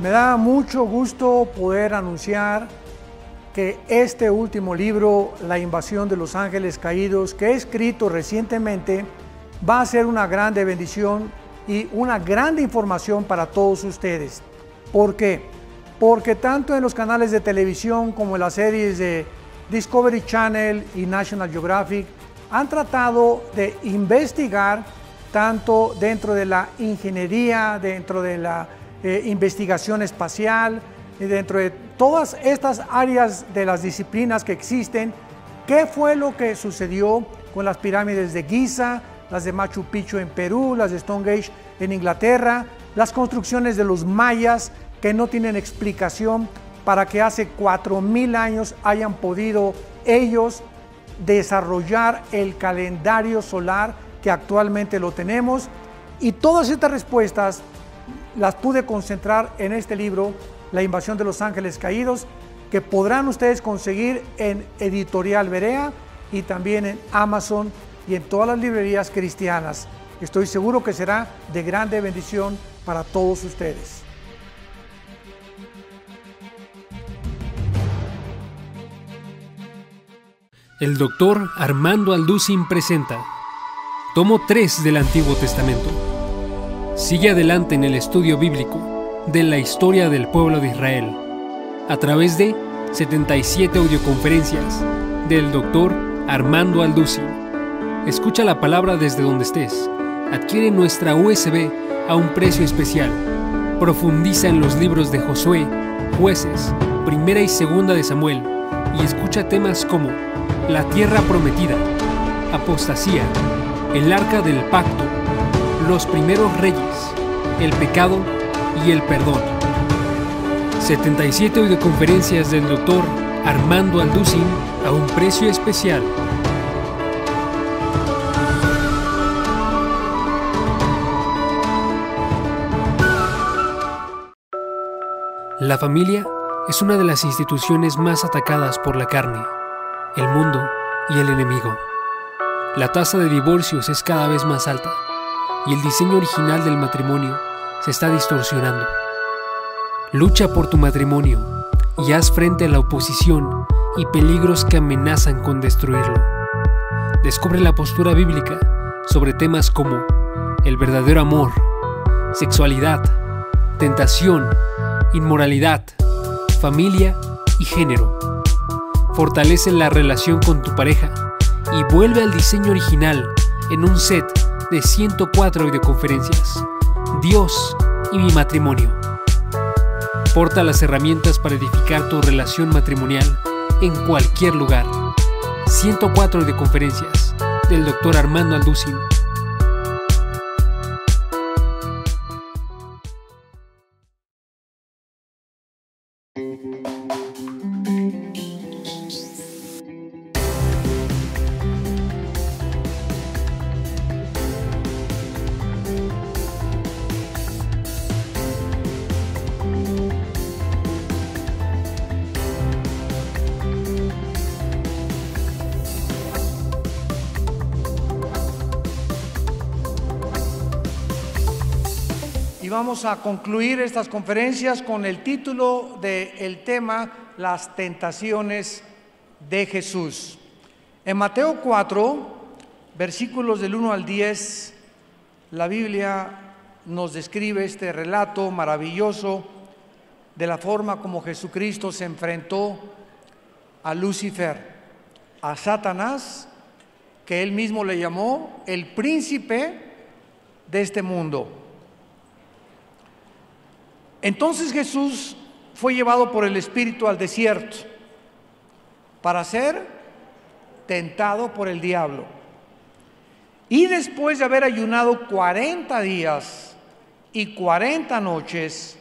Me da mucho gusto poder anunciar que este último libro, La invasión de los ángeles caídos, que he escrito recientemente, va a ser una grande bendición y una grande información para todos ustedes. ¿Por qué? Porque tanto en los canales de televisión como en las series de Discovery Channel y National Geographic han tratado de investigar tanto dentro de la ingeniería, dentro de la eh, investigación espacial, dentro de todas estas áreas de las disciplinas que existen, ¿qué fue lo que sucedió con las pirámides de Giza, las de Machu Picchu en Perú, las de Stonehenge en Inglaterra, las construcciones de los mayas que no tienen explicación para que hace 4.000 años hayan podido ellos desarrollar el calendario solar que actualmente lo tenemos? Y todas estas respuestas las pude concentrar en este libro, La invasión de los ángeles caídos, que podrán ustedes conseguir en Editorial Berea y también en Amazon y en todas las librerías cristianas. Estoy seguro que será de grande bendición para todos ustedes. El doctor Armando Alducin presenta Tomo 3 del Antiguo Testamento sigue adelante en el estudio bíblico de la historia del pueblo de Israel a través de 77 audioconferencias del doctor Armando Aldusi. Escucha la palabra desde donde estés. Adquiere nuestra USB a un precio especial. Profundiza en los libros de Josué, Jueces, Primera y Segunda de Samuel y escucha temas como La Tierra Prometida, Apostasía, El Arca del Pacto, los primeros reyes, el pecado y el perdón. 77 videoconferencias del doctor Armando Alducin a un precio especial. La familia es una de las instituciones más atacadas por la carne, el mundo y el enemigo. La tasa de divorcios es cada vez más alta y el diseño original del matrimonio se está distorsionando. Lucha por tu matrimonio y haz frente a la oposición y peligros que amenazan con destruirlo. Descubre la postura bíblica sobre temas como el verdadero amor, sexualidad, tentación, inmoralidad, familia y género. Fortalece la relación con tu pareja y vuelve al diseño original en un set de 104 videoconferencias. Dios y mi matrimonio. Porta las herramientas para edificar tu relación matrimonial en cualquier lugar. 104 videoconferencias del doctor Armando Alducin vamos a concluir estas conferencias con el título del el tema Las tentaciones de Jesús. En Mateo 4, versículos del 1 al 10, la Biblia nos describe este relato maravilloso de la forma como Jesucristo se enfrentó a Lucifer, a Satanás, que él mismo le llamó el príncipe de este mundo. Entonces Jesús fue llevado por el Espíritu al desierto para ser tentado por el diablo. Y después de haber ayunado 40 días y cuarenta noches,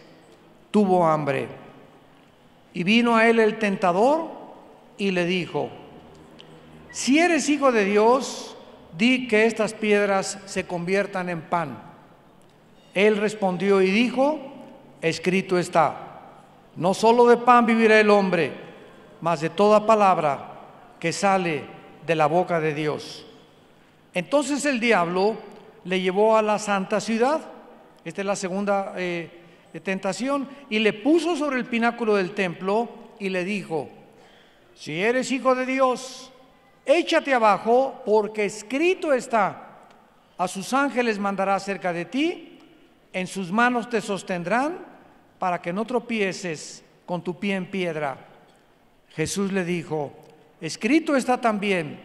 tuvo hambre. Y vino a él el tentador y le dijo, si eres hijo de Dios, di que estas piedras se conviertan en pan. Él respondió y dijo, escrito está, no solo de pan vivirá el hombre, mas de toda palabra que sale de la boca de Dios. Entonces el diablo le llevó a la santa ciudad, esta es la segunda eh, tentación, y le puso sobre el pináculo del templo y le dijo, si eres hijo de Dios, échate abajo, porque escrito está, a sus ángeles mandará cerca de ti, en sus manos te sostendrán para que no tropieces con tu pie en piedra. Jesús le dijo, escrito está también,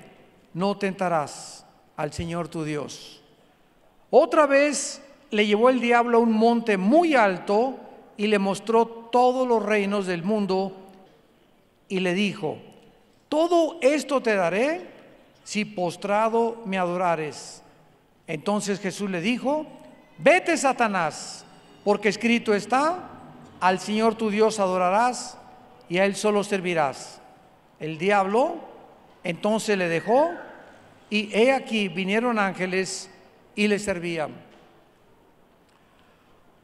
no tentarás al Señor tu Dios. Otra vez le llevó el diablo a un monte muy alto y le mostró todos los reinos del mundo y le dijo, todo esto te daré si postrado me adorares. Entonces Jesús le dijo, vete Satanás, porque escrito está, al Señor tu Dios adorarás y a Él solo servirás. El diablo entonces le dejó y he aquí vinieron ángeles y le servían.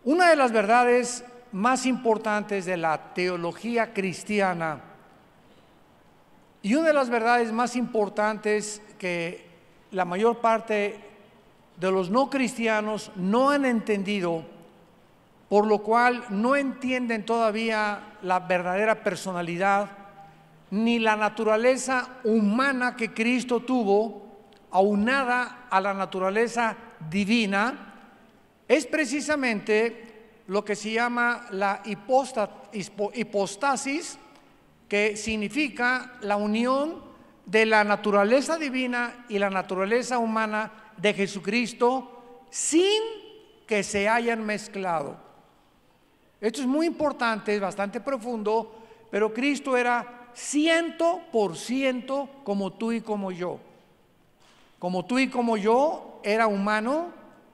Una de las verdades más importantes de la teología cristiana y una de las verdades más importantes que la mayor parte de los no cristianos no han entendido por lo cual no entienden todavía la verdadera personalidad ni la naturaleza humana que Cristo tuvo, aunada a la naturaleza divina, es precisamente lo que se llama la hipostasis, que significa la unión de la naturaleza divina y la naturaleza humana de Jesucristo sin que se hayan mezclado. Esto es muy importante, es bastante profundo, pero Cristo era ciento por ciento como tú y como yo. Como tú y como yo, era humano,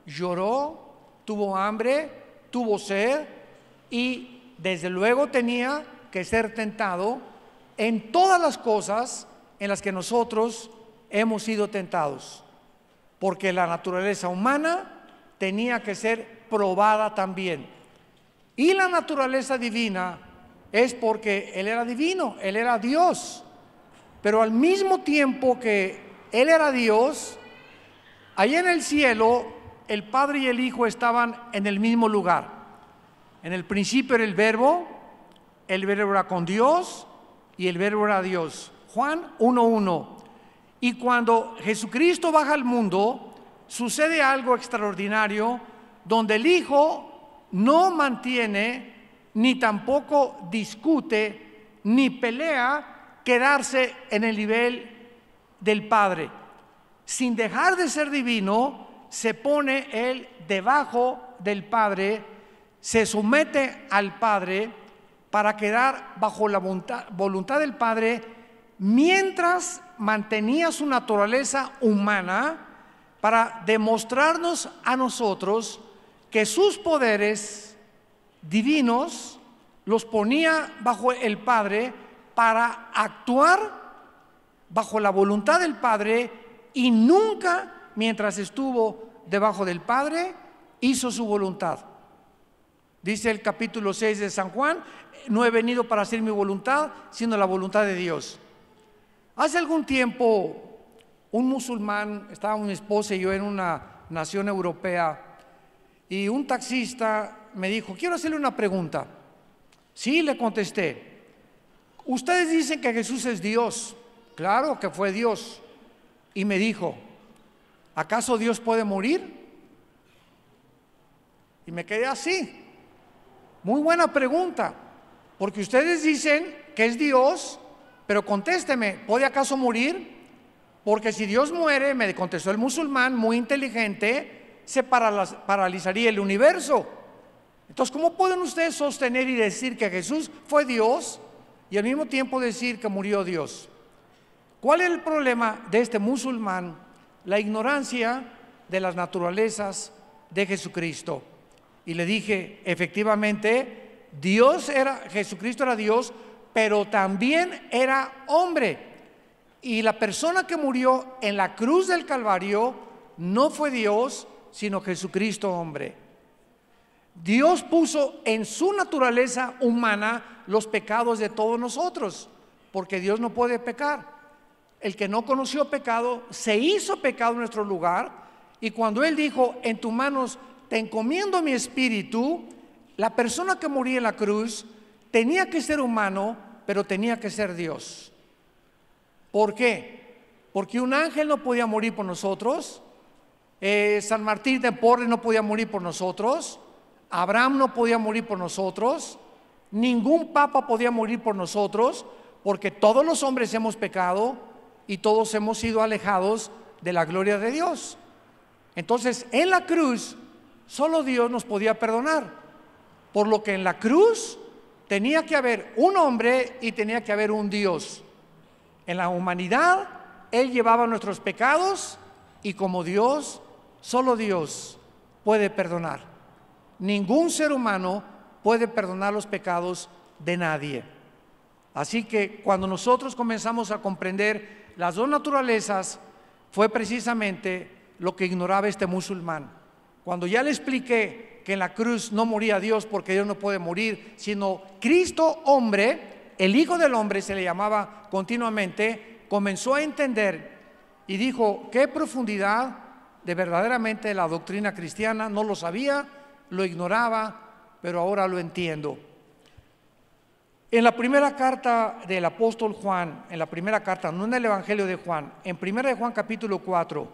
lloró, tuvo hambre, tuvo sed y desde luego tenía que ser tentado en todas las cosas en las que nosotros hemos sido tentados. Porque la naturaleza humana tenía que ser probada también. Y la naturaleza divina es porque Él era divino, Él era Dios. Pero al mismo tiempo que Él era Dios, ahí en el cielo el Padre y el Hijo estaban en el mismo lugar. En el principio era el verbo, el verbo era con Dios y el verbo era Dios. Juan 1.1. Y cuando Jesucristo baja al mundo, sucede algo extraordinario donde el Hijo no mantiene, ni tampoco discute, ni pelea quedarse en el nivel del Padre. Sin dejar de ser divino, se pone él debajo del Padre, se somete al Padre para quedar bajo la voluntad del Padre mientras mantenía su naturaleza humana para demostrarnos a nosotros que sus poderes divinos los ponía bajo el Padre para actuar bajo la voluntad del Padre y nunca mientras estuvo debajo del Padre hizo su voluntad. Dice el capítulo 6 de San Juan, no he venido para hacer mi voluntad, sino la voluntad de Dios. Hace algún tiempo, un musulmán, estaba mi esposa y yo en una nación europea, y un taxista me dijo, quiero hacerle una pregunta. Sí, le contesté. Ustedes dicen que Jesús es Dios. Claro que fue Dios. Y me dijo, ¿acaso Dios puede morir? Y me quedé así. Muy buena pregunta, porque ustedes dicen que es Dios, pero contésteme, ¿puede acaso morir? Porque si Dios muere, me contestó el musulmán muy inteligente, se paralizaría el universo. Entonces, ¿cómo pueden ustedes sostener y decir que Jesús fue Dios y al mismo tiempo decir que murió Dios? ¿Cuál es el problema de este musulmán? La ignorancia de las naturalezas de Jesucristo. Y le dije, efectivamente, Dios era, Jesucristo era Dios, pero también era hombre. Y la persona que murió en la cruz del Calvario no fue Dios, sino Jesucristo hombre. Dios puso en su naturaleza humana los pecados de todos nosotros, porque Dios no puede pecar. El que no conoció pecado, se hizo pecado en nuestro lugar, y cuando Él dijo, en tus manos te encomiendo mi espíritu, la persona que moría en la cruz tenía que ser humano, pero tenía que ser Dios. ¿Por qué? Porque un ángel no podía morir por nosotros, eh, San Martín de Porres no podía morir por nosotros, Abraham no podía morir por nosotros, ningún papa podía morir por nosotros, porque todos los hombres hemos pecado y todos hemos sido alejados de la gloria de Dios. Entonces, en la cruz, solo Dios nos podía perdonar, por lo que en la cruz tenía que haber un hombre y tenía que haber un Dios. En la humanidad, Él llevaba nuestros pecados y como Dios, Solo Dios puede perdonar. Ningún ser humano puede perdonar los pecados de nadie. Así que cuando nosotros comenzamos a comprender las dos naturalezas, fue precisamente lo que ignoraba este musulmán. Cuando ya le expliqué que en la cruz no moría Dios porque Dios no puede morir, sino Cristo hombre, el Hijo del Hombre se le llamaba continuamente, comenzó a entender y dijo, qué profundidad de verdaderamente la doctrina cristiana, no lo sabía, lo ignoraba, pero ahora lo entiendo. En la primera carta del apóstol Juan, en la primera carta, no en el Evangelio de Juan, en primera de Juan capítulo 4,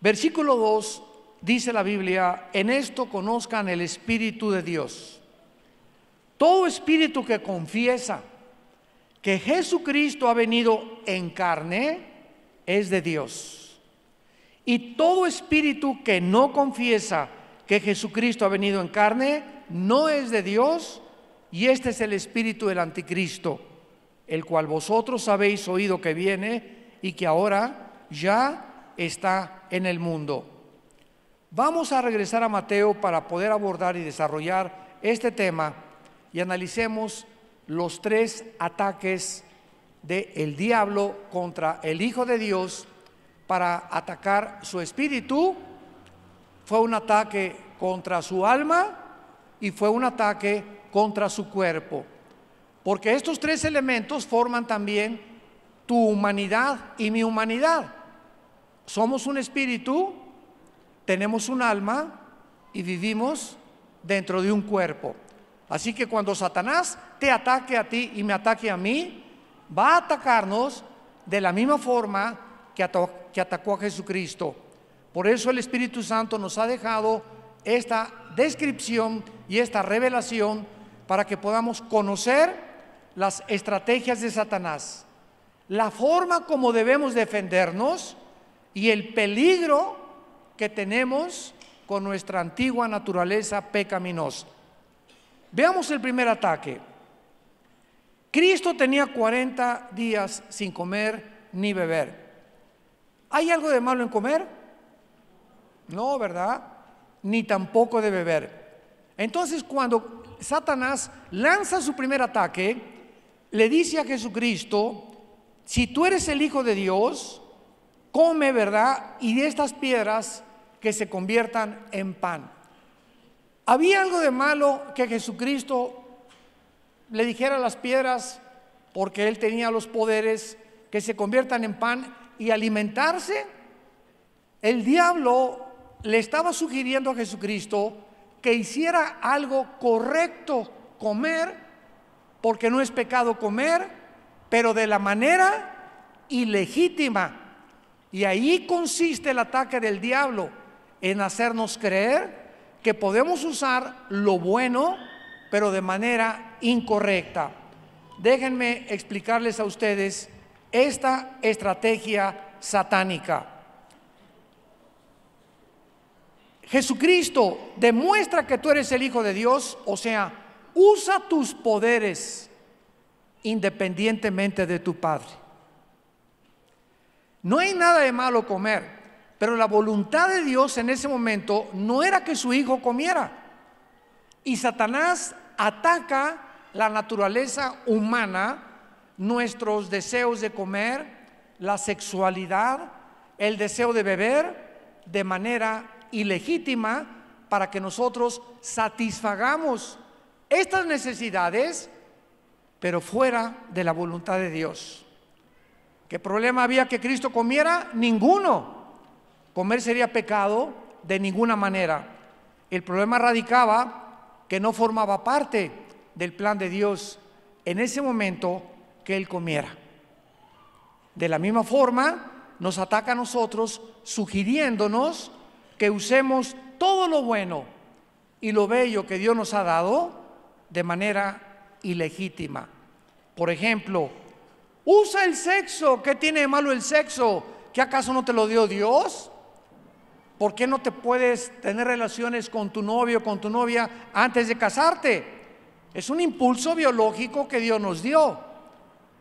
versículo 2, dice la Biblia, en esto conozcan el Espíritu de Dios. Todo espíritu que confiesa que Jesucristo ha venido en carne es de Dios. Y todo espíritu que no confiesa que Jesucristo ha venido en carne no es de Dios y este es el espíritu del anticristo, el cual vosotros habéis oído que viene y que ahora ya está en el mundo. Vamos a regresar a Mateo para poder abordar y desarrollar este tema y analicemos los tres ataques del diablo contra el Hijo de Dios para atacar su espíritu, fue un ataque contra su alma y fue un ataque contra su cuerpo. Porque estos tres elementos forman también tu humanidad y mi humanidad. Somos un espíritu, tenemos un alma y vivimos dentro de un cuerpo. Así que cuando Satanás te ataque a ti y me ataque a mí, va a atacarnos de la misma forma que, atacó a Jesucristo. Por eso el Espíritu Santo nos ha dejado esta descripción y esta revelación para que podamos conocer las estrategias de Satanás, la forma como debemos defendernos y el peligro que tenemos con nuestra antigua naturaleza pecaminosa. Veamos el primer ataque. Cristo tenía 40 días sin comer ni beber. ¿Hay algo de malo en comer? No, ¿verdad? Ni tampoco de beber. Entonces cuando Satanás lanza su primer ataque, le dice a Jesucristo, si tú eres el Hijo de Dios, come, ¿verdad? Y de estas piedras que se conviertan en pan. ¿Había algo de malo que Jesucristo le dijera a las piedras, porque él tenía los poderes, que se conviertan en pan y alimentarse, el diablo le estaba sugiriendo a Jesucristo que hiciera algo correcto comer, porque no es pecado comer, pero de la manera ilegítima. Y ahí consiste el ataque del diablo, en hacernos creer que podemos usar lo bueno, pero de manera incorrecta. Déjenme explicarles a ustedes esta estrategia satánica. Jesucristo demuestra que tú eres el Hijo de Dios, o sea, usa tus poderes independientemente de tu Padre. No hay nada de malo comer, pero la voluntad de Dios en ese momento no era que su hijo comiera. Y Satanás ataca la naturaleza humana nuestros deseos de comer, la sexualidad, el deseo de beber de manera ilegítima para que nosotros satisfagamos estas necesidades, pero fuera de la voluntad de Dios. ¿Qué problema había que Cristo comiera? Ninguno. Comer sería pecado de ninguna manera. El problema radicaba que no formaba parte del plan de Dios. En ese momento que él comiera. De la misma forma, nos ataca a nosotros sugiriéndonos que usemos todo lo bueno y lo bello que Dios nos ha dado de manera ilegítima. Por ejemplo, usa el sexo. ¿Qué tiene de malo el sexo? ¿Que acaso no te lo dio Dios? ¿Por qué no te puedes tener relaciones con tu novio, con tu novia antes de casarte? Es un impulso biológico que Dios nos dio.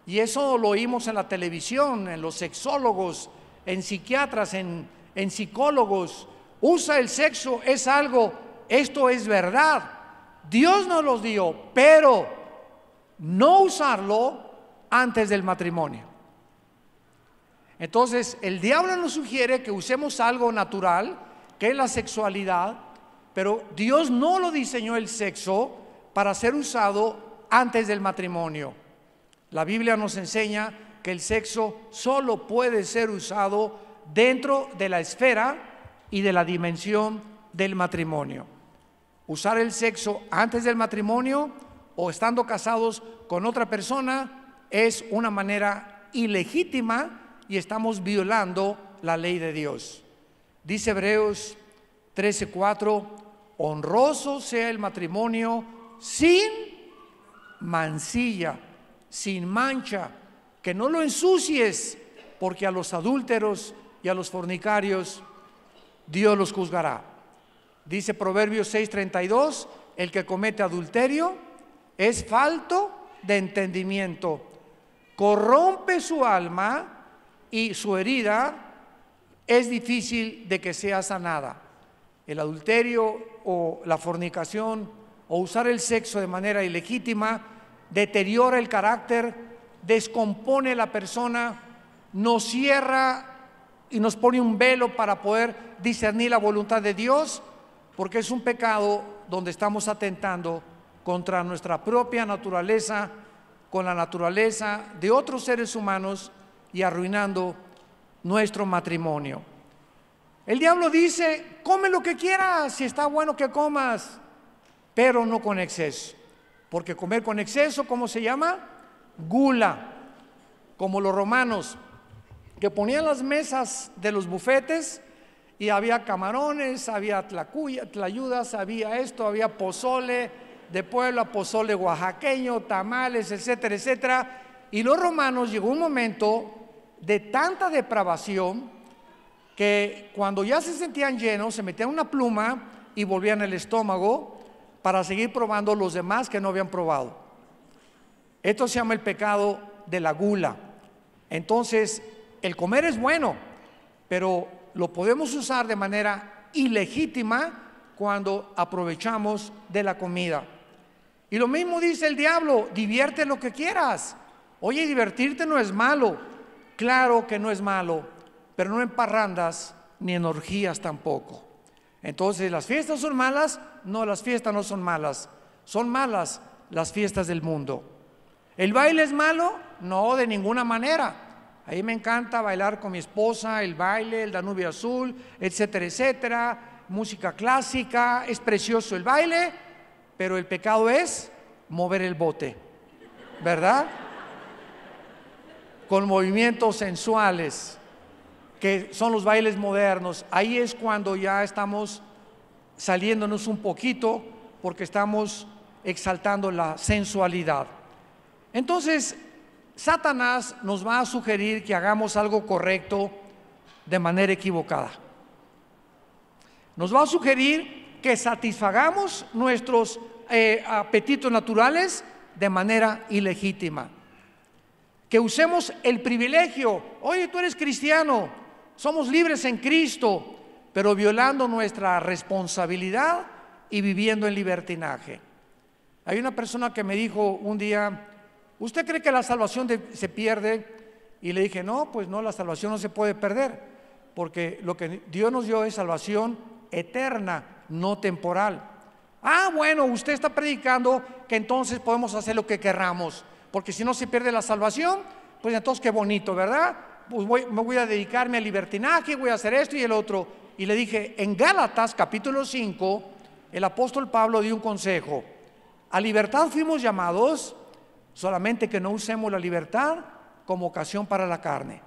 Y eso lo oímos en la televisión, en los sexólogos, en psiquiatras, en, psicólogos. Usa el sexo, es algo, esto es verdad. Dios nos lo dio, pero no usarlo antes del matrimonio. Entonces, el diablo nos sugiere que usemos algo natural, que es la sexualidad, pero Dios no lo diseñó el sexo para ser usado antes del matrimonio. La Biblia nos enseña que el sexo solo puede ser usado dentro de la esfera y de la dimensión del matrimonio. Usar el sexo antes del matrimonio o estando casados con otra persona es una manera ilegítima y estamos violando la ley de Dios. Dice Hebreos 13:4, honroso sea el matrimonio sin mancilla sin mancha, que no lo ensucies, porque a los adúlteros y a los fornicarios Dios los juzgará. Dice Proverbios 6:32, el que comete adulterio es falto de entendimiento, corrompe su alma y su herida es difícil de que sea sanada. El adulterio o la fornicación o usar el sexo de manera ilegítima deteriora el carácter, descompone la persona, nos cierra y nos pone un velo para poder discernir la voluntad de Dios, porque es un pecado donde estamos atentando contra nuestra propia naturaleza, con la naturaleza de otros seres humanos y arruinando nuestro matrimonio. El diablo dice, come lo que quieras, si está bueno que comas, pero no con exceso. Porque comer con exceso, ¿cómo se llama? Gula. Como los romanos, que ponían las mesas de los bufetes y había camarones, había tlayudas, había esto, había pozole de Puebla, pozole oaxaqueño, tamales, etcétera, etcétera. Y los romanos llegó un momento de tanta depravación que cuando ya se sentían llenos, se metían una pluma y volvían el estómago para seguir probando los demás que no habían probado. Esto se llama el pecado de la gula. Entonces, el comer es bueno, pero lo podemos usar de manera ilegítima cuando aprovechamos de la comida. Y lo mismo dice el diablo, divierte lo que quieras. Oye, divertirte no es malo. Claro que no es malo, pero no en parrandas ni en orgías tampoco. Entonces, ¿las fiestas son malas? No, las fiestas no son malas. Son malas las fiestas del mundo. ¿El baile es malo? No, de ninguna manera. A mí me encanta bailar con mi esposa, el baile, el Danubio Azul, etcétera, etcétera, música clásica, es precioso el baile, pero el pecado es mover el bote, ¿verdad? Con movimientos sensuales que son los bailes modernos. Ahí es cuando ya estamos saliéndonos un poquito porque estamos exaltando la sensualidad. Entonces, Satanás nos va a sugerir que hagamos algo correcto de manera equivocada. Nos va a sugerir que satisfagamos nuestros eh, apetitos naturales de manera ilegítima. Que usemos el privilegio, oye, tú eres cristiano, somos libres en Cristo, pero violando nuestra responsabilidad y viviendo en libertinaje. Hay una persona que me dijo un día, ¿usted cree que la salvación se pierde? Y le dije, no, pues no, la salvación no se puede perder, porque lo que Dios nos dio es salvación eterna, no temporal. Ah, bueno, usted está predicando que entonces podemos hacer lo que querramos, porque si no se pierde la salvación, pues entonces qué bonito, ¿verdad? pues voy, me voy a dedicarme al libertinaje, voy a hacer esto y el otro. Y le dije, en Gálatas capítulo 5, el apóstol Pablo dio un consejo. A libertad fuimos llamados, solamente que no usemos la libertad como ocasión para la carne.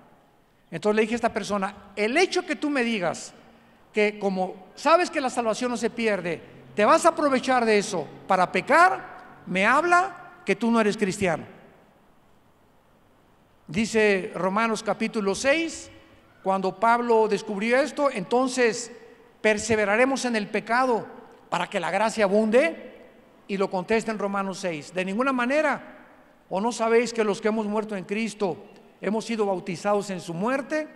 Entonces le dije a esta persona, el hecho que tú me digas que como sabes que la salvación no se pierde, te vas a aprovechar de eso para pecar, me habla que tú no eres cristiano. Dice Romanos capítulo 6, cuando Pablo descubrió esto, entonces perseveraremos en el pecado para que la gracia abunde. Y lo contesta en Romanos 6, de ninguna manera. ¿O no sabéis que los que hemos muerto en Cristo hemos sido bautizados en su muerte?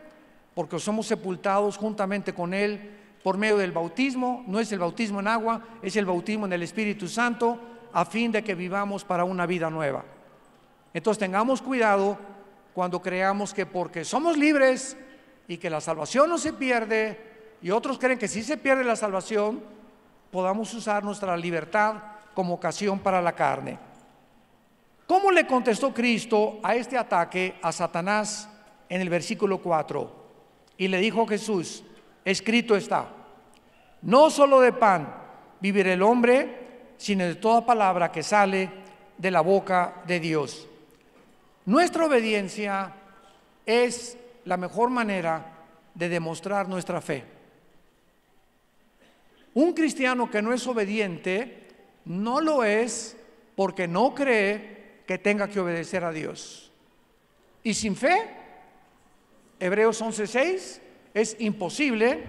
Porque somos sepultados juntamente con Él por medio del bautismo. No es el bautismo en agua, es el bautismo en el Espíritu Santo, a fin de que vivamos para una vida nueva. Entonces tengamos cuidado cuando creamos que porque somos libres y que la salvación no se pierde, y otros creen que si se pierde la salvación, podamos usar nuestra libertad como ocasión para la carne. ¿Cómo le contestó Cristo a este ataque a Satanás en el versículo 4? Y le dijo Jesús, escrito está, no solo de pan vivirá el hombre, sino de toda palabra que sale de la boca de Dios. Nuestra obediencia es la mejor manera de demostrar nuestra fe. Un cristiano que no es obediente no lo es porque no cree que tenga que obedecer a Dios. Y sin fe, Hebreos 11:6, es imposible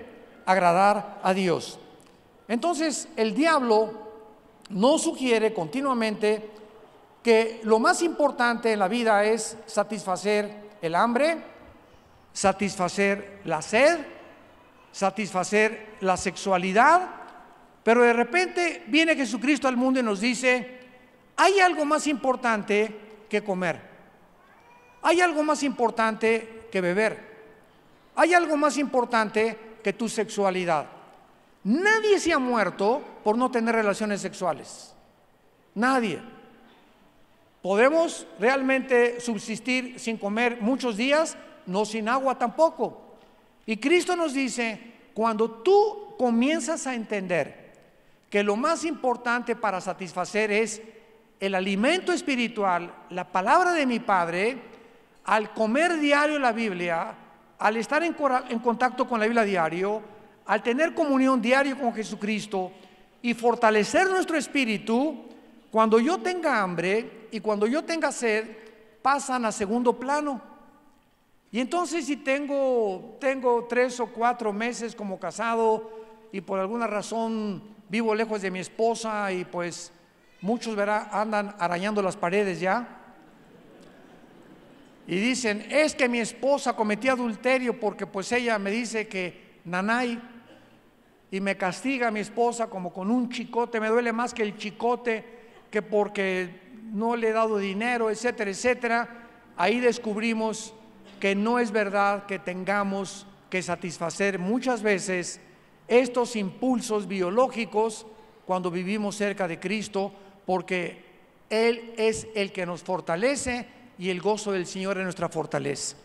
agradar a Dios. Entonces, el diablo no sugiere continuamente que lo más importante en la vida es satisfacer el hambre, satisfacer la sed, satisfacer la sexualidad, pero de repente viene Jesucristo al mundo y nos dice, hay algo más importante que comer, hay algo más importante que beber, hay algo más importante que tu sexualidad. Nadie se ha muerto por no tener relaciones sexuales. Nadie. ¿Podemos realmente subsistir sin comer muchos días? No sin agua tampoco. Y Cristo nos dice, cuando tú comienzas a entender que lo más importante para satisfacer es el alimento espiritual, la palabra de mi Padre, al comer diario la Biblia, al estar en, contacto con la Biblia diario, al tener comunión diario con Jesucristo y fortalecer nuestro espíritu, cuando yo tenga hambre y cuando yo tenga sed, pasan a segundo plano. Y entonces si tengo, tengo tres o cuatro meses como casado y por alguna razón vivo lejos de mi esposa y pues muchos verá, andan arañando las paredes ya. Y dicen, es que mi esposa cometí adulterio porque pues ella me dice que nanay y me castiga a mi esposa como con un chicote, me duele más que el chicote que porque no le he dado dinero, etcétera, etcétera, ahí descubrimos que no es verdad que tengamos que satisfacer muchas veces estos impulsos biológicos cuando vivimos cerca de Cristo, porque Él es el que nos fortalece y el gozo del Señor es nuestra fortaleza.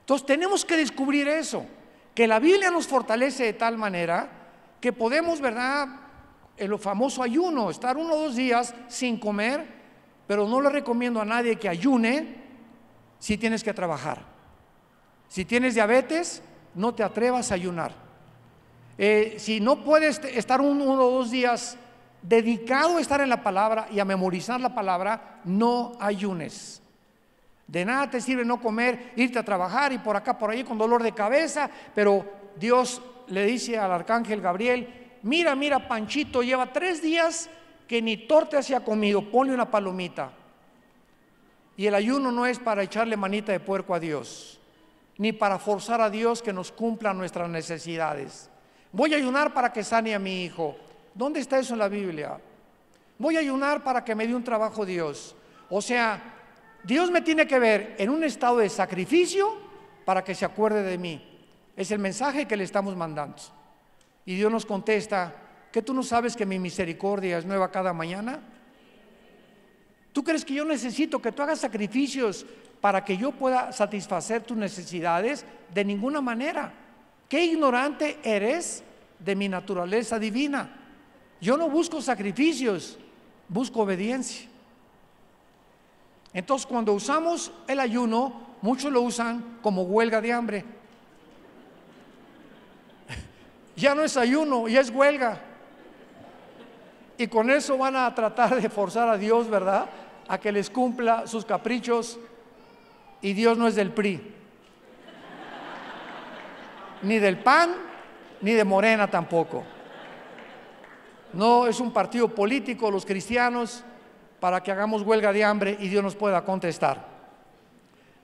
Entonces tenemos que descubrir eso, que la Biblia nos fortalece de tal manera que podemos, ¿verdad?, el famoso ayuno, estar uno o dos días sin comer, pero no le recomiendo a nadie que ayune si tienes que trabajar. Si tienes diabetes, no te atrevas a ayunar. Eh, si no puedes estar uno o dos días dedicado a estar en la palabra y a memorizar la palabra, no ayunes. De nada te sirve no comer, irte a trabajar y por acá, por ahí con dolor de cabeza, pero Dios le dice al arcángel Gabriel, mira, mira, Panchito lleva tres días que ni torta se ha comido, ponle una palomita. Y el ayuno no es para echarle manita de puerco a Dios, ni para forzar a Dios que nos cumpla nuestras necesidades. Voy a ayunar para que sane a mi hijo. ¿Dónde está eso en la Biblia? Voy a ayunar para que me dé un trabajo Dios. O sea, Dios me tiene que ver en un estado de sacrificio para que se acuerde de mí. Es el mensaje que le estamos mandando. Y Dios nos contesta, ¿que tú no sabes que mi misericordia es nueva cada mañana? ¿Tú crees que yo necesito que tú hagas sacrificios para que yo pueda satisfacer tus necesidades? De ninguna manera. ¿Qué ignorante eres de mi naturaleza divina? Yo no busco sacrificios, busco obediencia. Entonces cuando usamos el ayuno, muchos lo usan como huelga de hambre. Ya no es ayuno, ya es huelga. Y con eso van a tratar de forzar a Dios, ¿verdad? A que les cumpla sus caprichos. Y Dios no es del PRI. Ni del PAN, ni de Morena tampoco. No es un partido político, los cristianos, para que hagamos huelga de hambre y Dios nos pueda contestar.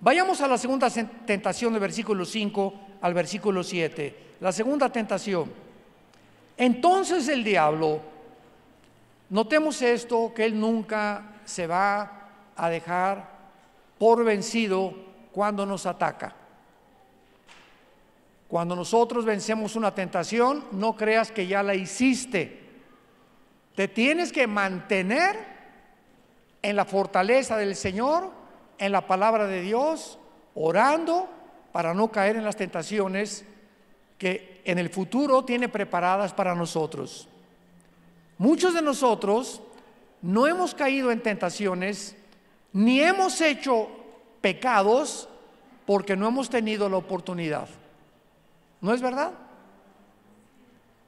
Vayamos a la segunda tentación del versículo 5 al versículo 7 la segunda tentación. Entonces el diablo, notemos esto, que él nunca se va a dejar por vencido cuando nos ataca. Cuando nosotros vencemos una tentación, no creas que ya la hiciste. Te tienes que mantener en la fortaleza del Señor, en la palabra de Dios, orando para no caer en las tentaciones que en el futuro tiene preparadas para nosotros. Muchos de nosotros no hemos caído en tentaciones ni hemos hecho pecados porque no hemos tenido la oportunidad. ¿No es verdad?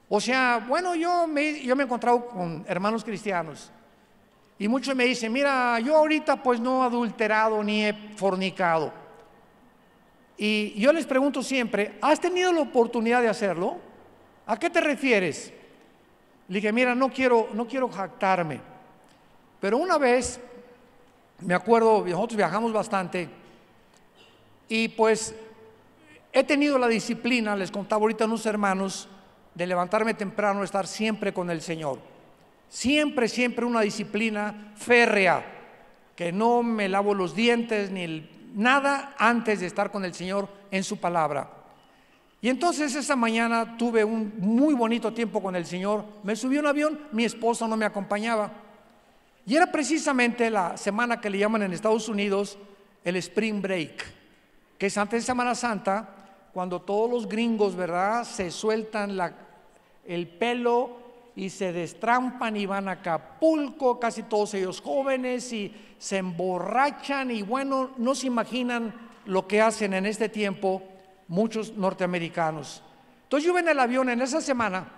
O sea, bueno, yo me, yo me he encontrado con hermanos cristianos y muchos me dicen, mira, yo ahorita pues no he adulterado ni he fornicado. Y yo les pregunto siempre, ¿has tenido la oportunidad de hacerlo? ¿A qué te refieres? Le dije, mira, no quiero, no quiero jactarme. Pero una vez, me acuerdo, nosotros viajamos bastante, y pues he tenido la disciplina, les contaba ahorita a unos hermanos, de levantarme temprano, estar siempre con el Señor. Siempre, siempre una disciplina férrea, que no me lavo los dientes ni el nada antes de estar con el Señor en su palabra. Y entonces esa mañana tuve un muy bonito tiempo con el Señor. Me subí un avión, mi esposa no me acompañaba. Y era precisamente la semana que le llaman en Estados Unidos el Spring Break, que es antes de Semana Santa, cuando todos los gringos, ¿verdad?, se sueltan el pelo y se destrampan y van a Acapulco, casi todos ellos jóvenes y se emborrachan y bueno, no se imaginan lo que hacen en este tiempo muchos norteamericanos. Entonces yo ven el avión en esa semana,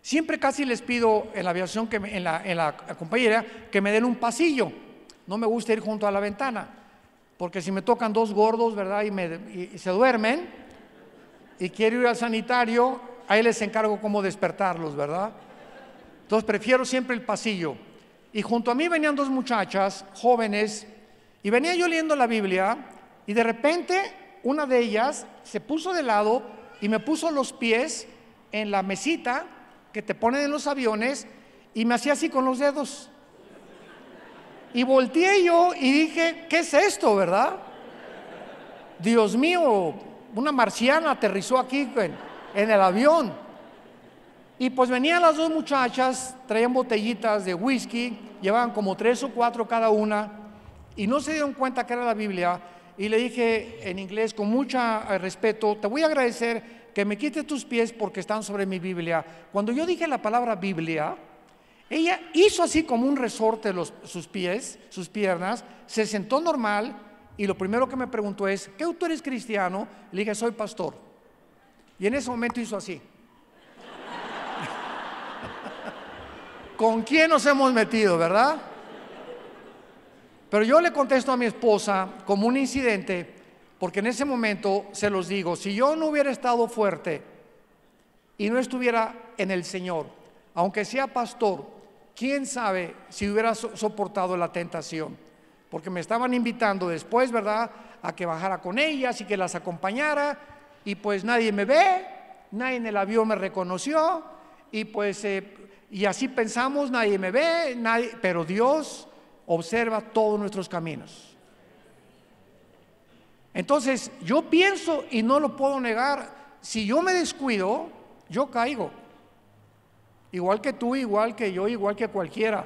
siempre casi les pido en la aviación, que en, la, en compañera, que me den un pasillo. No me gusta ir junto a la ventana, porque si me tocan dos gordos, ¿verdad? Y, me, y se duermen y quiero ir al sanitario, ahí les encargo cómo despertarlos, ¿verdad? Entonces prefiero siempre el pasillo. Y junto a mí venían dos muchachas jóvenes y venía yo leyendo la Biblia y de repente una de ellas se puso de lado y me puso los pies en la mesita que te ponen en los aviones y me hacía así con los dedos. Y volteé yo y dije, ¿qué es esto, verdad? Dios mío, una marciana aterrizó aquí en el avión. Y pues venían las dos muchachas, traían botellitas de whisky, llevaban como tres o cuatro cada una, y no se dieron cuenta que era la Biblia. Y le dije en inglés, con mucho eh, respeto, te voy a agradecer que me quite tus pies porque están sobre mi Biblia. Cuando yo dije la palabra Biblia, ella hizo así como un resorte los, sus pies, sus piernas, se sentó normal y lo primero que me preguntó es, ¿qué tú eres cristiano? Le dije, soy pastor. Y en ese momento hizo así. ¿Con quién nos hemos metido, verdad? Pero yo le contesto a mi esposa como un incidente, porque en ese momento se los digo, si yo no hubiera estado fuerte y no estuviera en el Señor, aunque sea pastor, quién sabe si hubiera soportado la tentación, porque me estaban invitando después, ¿verdad?, a que bajara con ellas y que las acompañara, y pues nadie me ve, nadie en el avión me reconoció, y pues, eh, y así pensamos, nadie me ve, nadie, pero Dios observa todos nuestros caminos. Entonces, yo pienso y no lo puedo negar, si yo me descuido, yo caigo. Igual que tú, igual que yo, igual que cualquiera.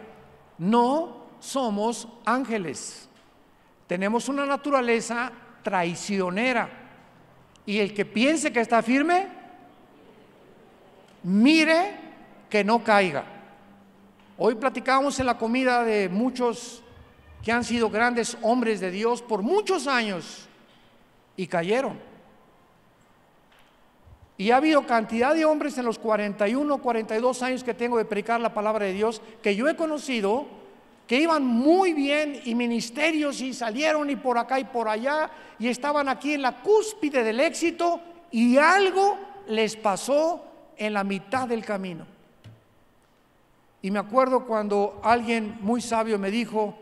No somos ángeles. Tenemos una naturaleza traicionera. Y el que piense que está firme, mire que no caiga. Hoy platicamos en la comida de muchos que han sido grandes hombres de Dios por muchos años y cayeron. Y ha habido cantidad de hombres en los 41, 42 años que tengo de predicar la palabra de Dios que yo he conocido que iban muy bien y ministerios y salieron y por acá y por allá y estaban aquí en la cúspide del éxito y algo les pasó en la mitad del camino. Y me acuerdo cuando alguien muy sabio me dijo,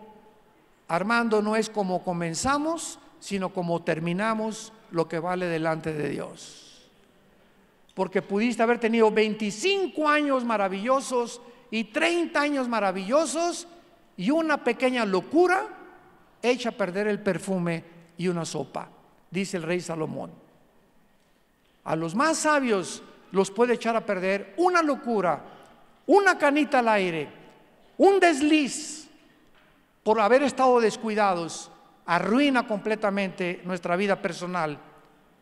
Armando, no es como comenzamos, sino como terminamos lo que vale delante de Dios. Porque pudiste haber tenido 25 años maravillosos y 30 años maravillosos y una pequeña locura echa a perder el perfume y una sopa, dice el rey Salomón. A los más sabios los puede echar a perder una locura, una canita al aire, un desliz por haber estado descuidados, arruina completamente nuestra vida personal,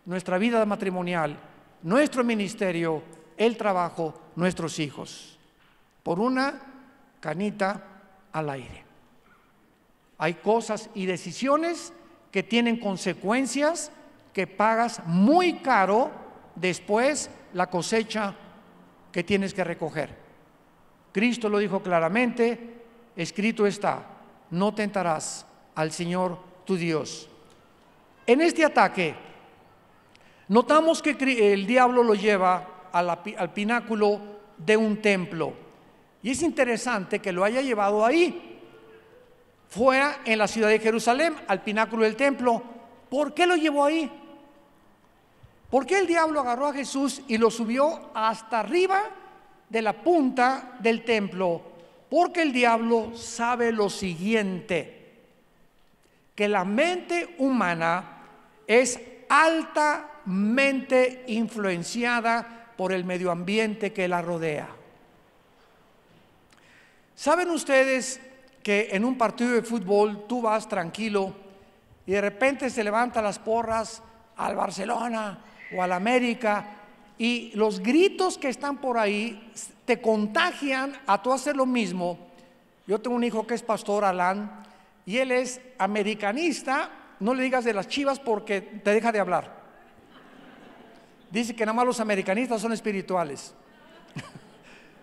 nuestra vida matrimonial, nuestro ministerio, el trabajo, nuestros hijos. Por una canita al aire. Hay cosas y decisiones que tienen consecuencias que pagas muy caro después la cosecha que tienes que recoger. Cristo lo dijo claramente, escrito está, no tentarás al Señor tu Dios. En este ataque, notamos que el diablo lo lleva al, al pináculo de un templo. Y es interesante que lo haya llevado ahí, fuera en la ciudad de Jerusalén, al pináculo del templo. ¿Por qué lo llevó ahí? ¿Por qué el diablo agarró a Jesús y lo subió hasta arriba de la punta del templo? Porque el diablo sabe lo siguiente, que la mente humana es altamente influenciada por el medio ambiente que la rodea. ¿Saben ustedes que en un partido de fútbol tú vas tranquilo y de repente se levantan las porras al Barcelona o al América y los gritos que están por ahí te contagian a tú hacer lo mismo? Yo tengo un hijo que es pastor Alan y él es americanista, no le digas de las chivas porque te deja de hablar. Dice que nada más los americanistas son espirituales.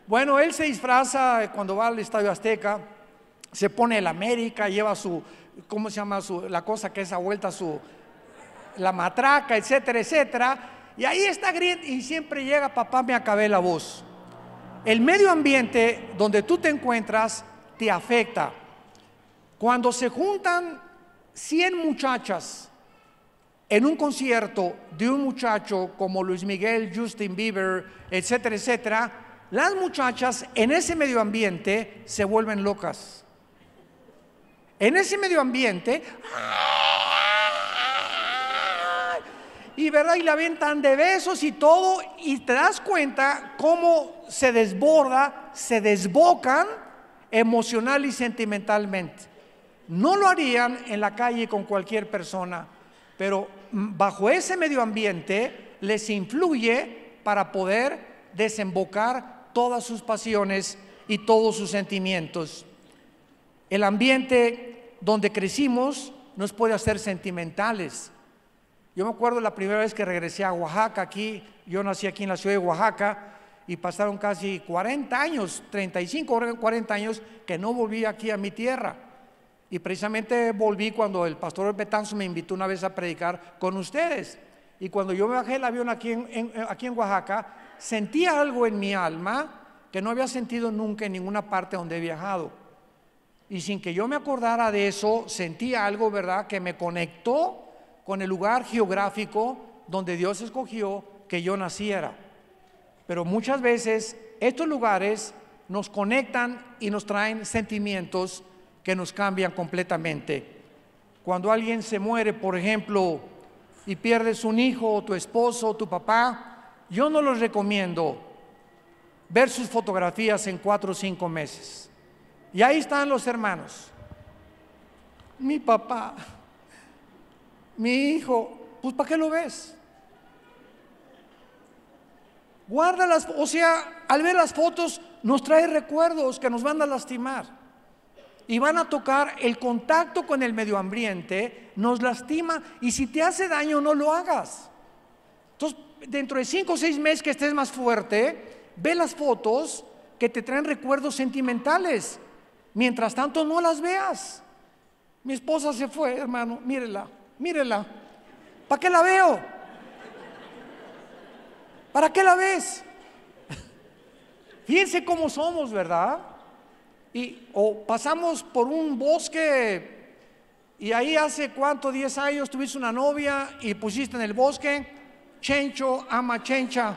Bueno, él se disfraza cuando va al Estadio Azteca, se pone el América, lleva su, ¿cómo se llama? Su, la cosa que es a vuelta, su, la matraca, etcétera, etcétera. Y ahí está Green y siempre llega, papá, me acabé la voz. El medio ambiente donde tú te encuentras te afecta. Cuando se juntan 100 muchachas en un concierto de un muchacho como Luis Miguel, Justin Bieber, etcétera, etcétera, las muchachas en ese medio ambiente se vuelven locas. En ese medio ambiente... Y, ¿verdad? la avientan de besos y todo, y te das cuenta cómo se desborda, se desbocan emocional y sentimentalmente. No lo harían en la calle con cualquier persona, pero bajo ese medio ambiente les influye para poder desembocar todas sus pasiones y todos sus sentimientos. El ambiente donde crecimos nos puede hacer sentimentales. Yo me acuerdo la primera vez que regresé a Oaxaca, aquí, yo nací aquí en la ciudad de Oaxaca, y pasaron casi 40 años, 35 40 años que no volví aquí a mi tierra. Y precisamente volví cuando el pastor Betanzo me invitó una vez a predicar con ustedes. Y cuando yo me bajé el avión aquí en, en, aquí en Oaxaca, sentía algo en mi alma que no había sentido nunca en ninguna parte donde he viajado. Y sin que yo me acordara de eso, sentía algo, ¿verdad?, que me conectó con el lugar geográfico donde Dios escogió que yo naciera. Pero muchas veces estos lugares nos conectan y nos traen sentimientos que nos cambian completamente. Cuando alguien se muere, por ejemplo, y pierdes un hijo, tu esposo, tu papá, yo no los recomiendo ver sus fotografías en cuatro o cinco meses. Y ahí están los hermanos. Mi papá, mi hijo, pues ¿para qué lo ves? Guarda las, o sea, al ver las fotos nos trae recuerdos que nos van a lastimar. Y van a tocar el contacto con el medio ambiente, nos lastima y si te hace daño no lo hagas. Entonces, dentro de cinco o seis meses que estés más fuerte, ve las fotos que te traen recuerdos sentimentales. Mientras tanto, no las veas. Mi esposa se fue, hermano, mírela, mírela. ¿Para qué la veo? ¿Para qué la ves? Fíjense cómo somos, ¿verdad? Y o pasamos por un bosque y ahí hace cuánto, Diez años, tuviste una novia y pusiste en el bosque Chencho ama Chencha,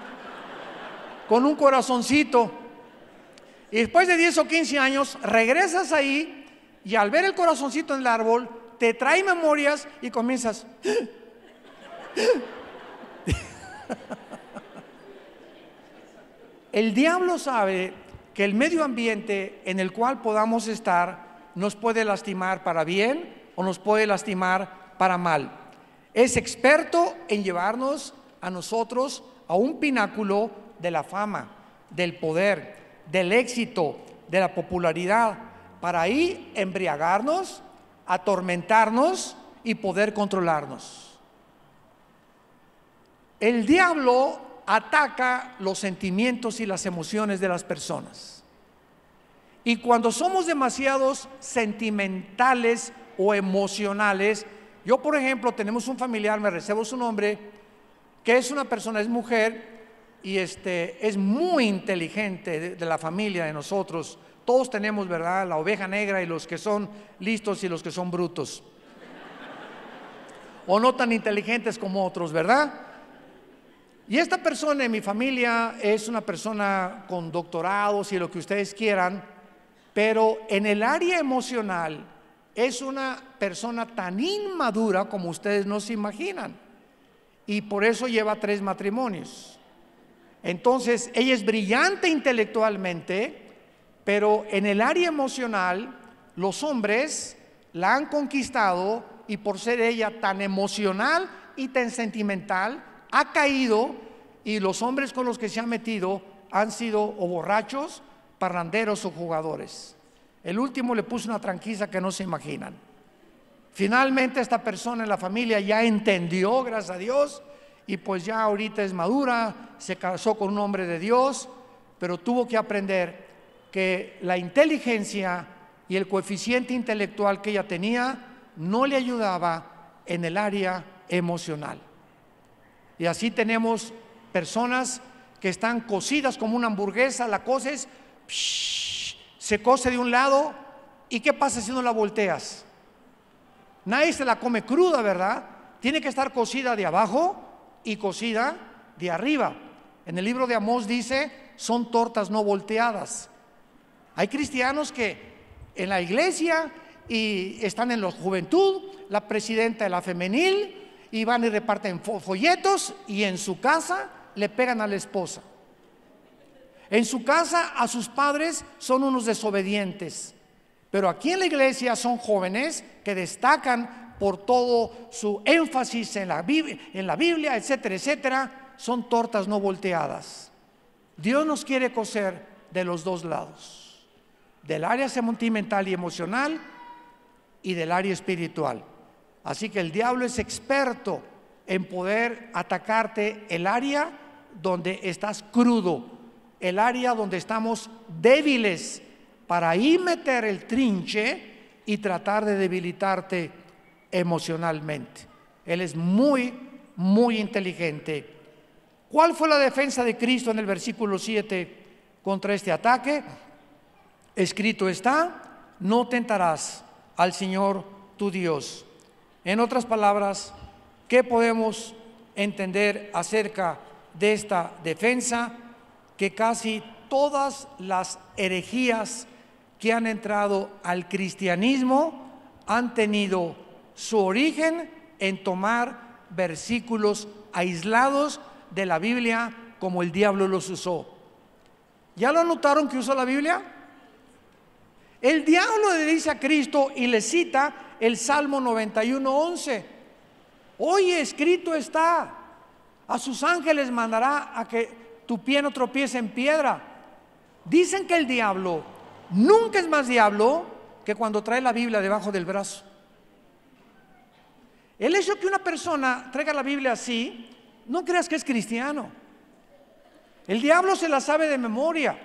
con un corazoncito. Y después de 10 o 15 años, regresas ahí y al ver el corazoncito en el árbol, te trae memorias y comienzas. El diablo sabe que el medio ambiente en el cual podamos estar nos puede lastimar para bien o nos puede lastimar para mal. Es experto en llevarnos a nosotros a un pináculo de la fama, del poder, del éxito, de la popularidad, para ahí embriagarnos, atormentarnos y poder controlarnos. El diablo ataca los sentimientos y las emociones de las personas. Y cuando somos demasiados sentimentales o emocionales, yo por ejemplo tenemos un familiar, me recebo su nombre, que es una persona, es mujer y este, es muy inteligente de, de la familia, de nosotros. Todos tenemos, ¿verdad? La oveja negra y los que son listos y los que son brutos. O no tan inteligentes como otros, ¿verdad? Y esta persona en mi familia es una persona con doctorados y lo que ustedes quieran, pero en el área emocional es una persona tan inmadura como ustedes no se imaginan y por eso lleva tres matrimonios. Entonces, ella es brillante intelectualmente, pero en el área emocional los hombres la han conquistado y por ser ella tan emocional y tan sentimental, ha caído y los hombres con los que se ha metido han sido o borrachos, parranderos o jugadores. El último le puso una tranquiza que no se imaginan. Finalmente esta persona en la familia ya entendió, gracias a Dios, y pues ya ahorita es madura, se casó con un hombre de Dios, pero tuvo que aprender que la inteligencia y el coeficiente intelectual que ella tenía no le ayudaba en el área emocional. Y así tenemos personas que están cocidas como una hamburguesa, la coces, se cose de un lado, ¿y qué pasa si no la volteas? Nadie se la come cruda, ¿verdad? Tiene que estar cocida de abajo y cocida de arriba. En el libro de Amós dice, son tortas no volteadas. Hay cristianos que en la iglesia y están en la juventud, la presidenta de la femenil, y van y reparten folletos y en su casa le pegan a la esposa. En su casa a sus padres son unos desobedientes. Pero aquí en la iglesia son jóvenes que destacan por todo su énfasis en la, Biblia, etcétera, etcétera. Son tortas no volteadas. Dios nos quiere coser de los dos lados, del área sentimental y emocional y del área espiritual. Así que el diablo es experto en poder atacarte el área donde estás crudo, el área donde estamos débiles para ahí meter el trinche y tratar de debilitarte emocionalmente. Él es muy, muy inteligente. ¿Cuál fue la defensa de Cristo en el versículo 7 contra este ataque? Escrito está, no tentarás al Señor tu Dios. En otras palabras, ¿qué podemos entender acerca de esta defensa? Que casi todas las herejías que han entrado al cristianismo han tenido su origen en tomar versículos aislados de la Biblia como el diablo los usó. ¿Ya lo notaron que usó la Biblia? El diablo le dice a Cristo y le cita el Salmo 11 Hoy escrito está, a sus ángeles mandará a que tu pie no tropiece en piedra. Dicen que el diablo Nunca es más diablo que cuando trae la Biblia debajo del brazo. El hecho que una persona traiga la Biblia así, no creas que es cristiano. El diablo se la sabe de memoria.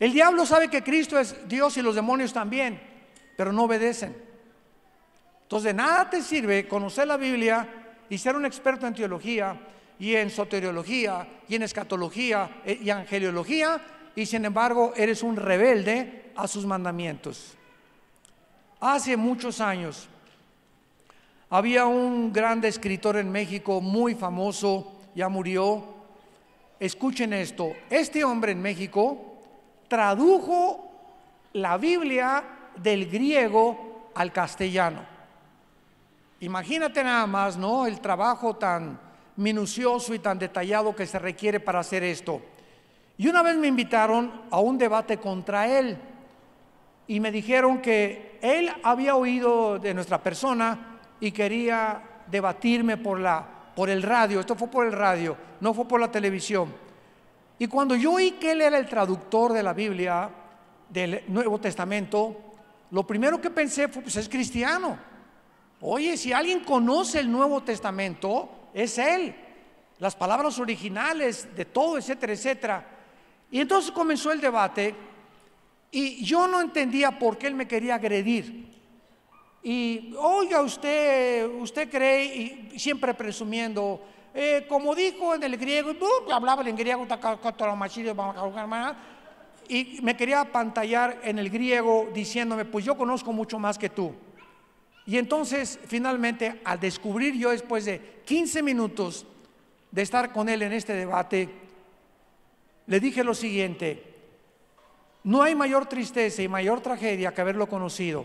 El diablo sabe que Cristo es Dios y los demonios también, pero no obedecen. Entonces de nada te sirve conocer la Biblia y ser un experto en teología y en soteriología y en escatología e, y angeliología y sin embargo eres un rebelde a sus mandamientos. Hace muchos años había un gran escritor en México muy famoso, ya murió. Escuchen esto, este hombre en México tradujo la Biblia del griego al castellano. Imagínate nada más, ¿no? El trabajo tan minucioso y tan detallado que se requiere para hacer esto. Y una vez me invitaron a un debate contra él y me dijeron que él había oído de nuestra persona y quería debatirme por, la, por el radio. Esto fue por el radio, no fue por la televisión. Y cuando yo oí que él era el traductor de la Biblia, del Nuevo Testamento, lo primero que pensé fue, pues es cristiano. Oye, si alguien conoce el Nuevo Testamento, es él. Las palabras originales de todo, etcétera, etcétera. Y entonces comenzó el debate y yo no entendía por qué él me quería agredir. Y oiga usted, usted cree, y siempre presumiendo, eh, como dijo en el griego, hablaba en griego, y me quería pantallar en el griego diciéndome, pues yo conozco mucho más que tú. Y entonces finalmente al descubrir yo después de 15 minutos de estar con él en este debate, le dije lo siguiente, no hay mayor tristeza y mayor tragedia que haberlo conocido,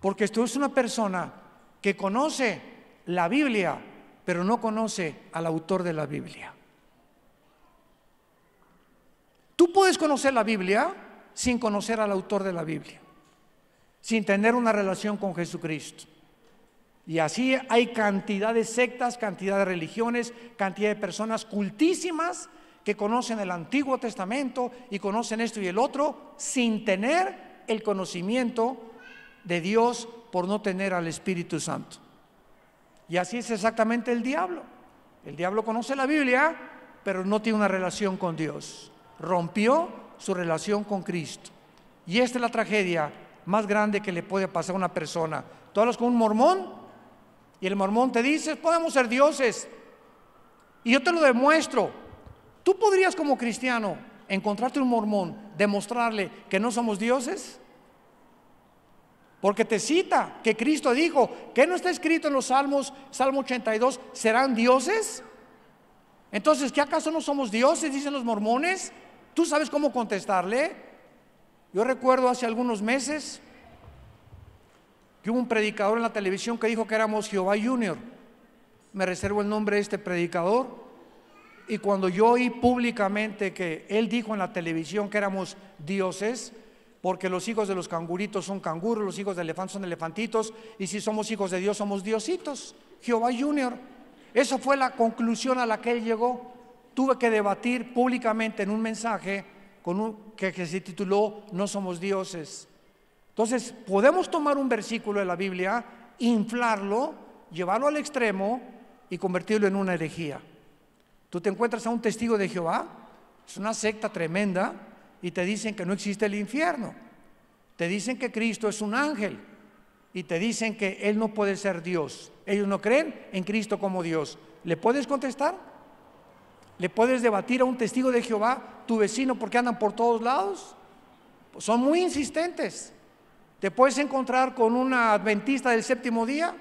porque esto es una persona que conoce la Biblia, pero no conoce al autor de la Biblia. Tú puedes conocer la Biblia sin conocer al autor de la Biblia, sin tener una relación con Jesucristo. Y así hay cantidad de sectas, cantidad de religiones, cantidad de personas cultísimas que conocen el Antiguo Testamento y conocen esto y el otro sin tener el conocimiento de Dios por no tener al Espíritu Santo. Y así es exactamente el diablo. El diablo conoce la Biblia, pero no tiene una relación con Dios. Rompió su relación con Cristo. Y esta es la tragedia más grande que le puede pasar a una persona. Tú hablas con un mormón y el mormón te dice, podemos ser dioses. Y yo te lo demuestro. ¿Tú podrías como cristiano encontrarte un mormón, demostrarle que no somos dioses? Porque te cita que Cristo dijo, que no está escrito en los Salmos, Salmo 82, serán dioses? Entonces, ¿qué acaso no somos dioses? Dicen los mormones. ¿Tú sabes cómo contestarle? Yo recuerdo hace algunos meses que hubo un predicador en la televisión que dijo que éramos Jehová Junior. Me reservo el nombre de este predicador y cuando yo oí públicamente que él dijo en la televisión que éramos dioses, porque los hijos de los canguritos son canguros, los hijos de elefantes son elefantitos, y si somos hijos de Dios somos diositos, Jehová Junior. Esa fue la conclusión a la que él llegó. Tuve que debatir públicamente en un mensaje con un, que se tituló No somos dioses. Entonces, podemos tomar un versículo de la Biblia, inflarlo, llevarlo al extremo y convertirlo en una herejía. Tú te encuentras a un testigo de Jehová, es una secta tremenda, y te dicen que no existe el infierno. Te dicen que Cristo es un ángel y te dicen que Él no puede ser Dios. Ellos no creen en Cristo como Dios. ¿Le puedes contestar? ¿Le puedes debatir a un testigo de Jehová, tu vecino, porque andan por todos lados? son muy insistentes. Te puedes encontrar con una adventista del séptimo día.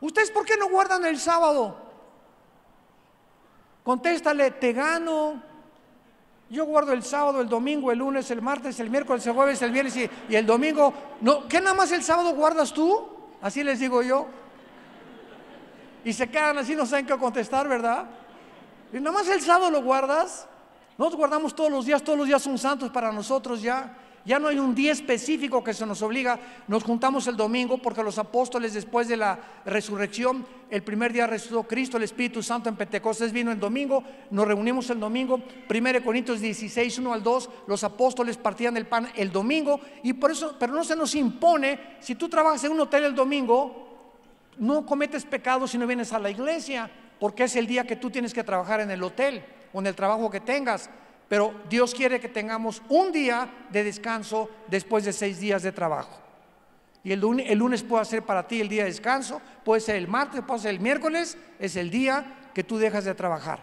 ¿Ustedes por qué no guardan el sábado? Contéstale, te gano. Yo guardo el sábado, el domingo, el lunes, el martes, el miércoles, el jueves, el viernes y, el domingo. No, ¿Qué nada más el sábado guardas tú? Así les digo yo. Y se quedan así, no saben qué contestar, ¿verdad? Y nada más el sábado lo guardas. Nosotros guardamos todos los días, todos los días son santos para nosotros ya. Ya no hay un día específico que se nos obliga. Nos juntamos el domingo porque los apóstoles después de la resurrección, el primer día resucitó Cristo, el Espíritu Santo en Pentecostés vino el domingo, nos reunimos el domingo. 1 Corintios 16, 1 al 2, los apóstoles partían el pan el domingo y por eso, pero no se nos impone, si tú trabajas en un hotel el domingo, no cometes pecado si no vienes a la iglesia, porque es el día que tú tienes que trabajar en el hotel o en el trabajo que tengas. Pero Dios quiere que tengamos un día de descanso después de seis días de trabajo. Y el lunes, puede ser para ti el día de descanso, puede ser el martes, puede ser el miércoles, es el día que tú dejas de trabajar.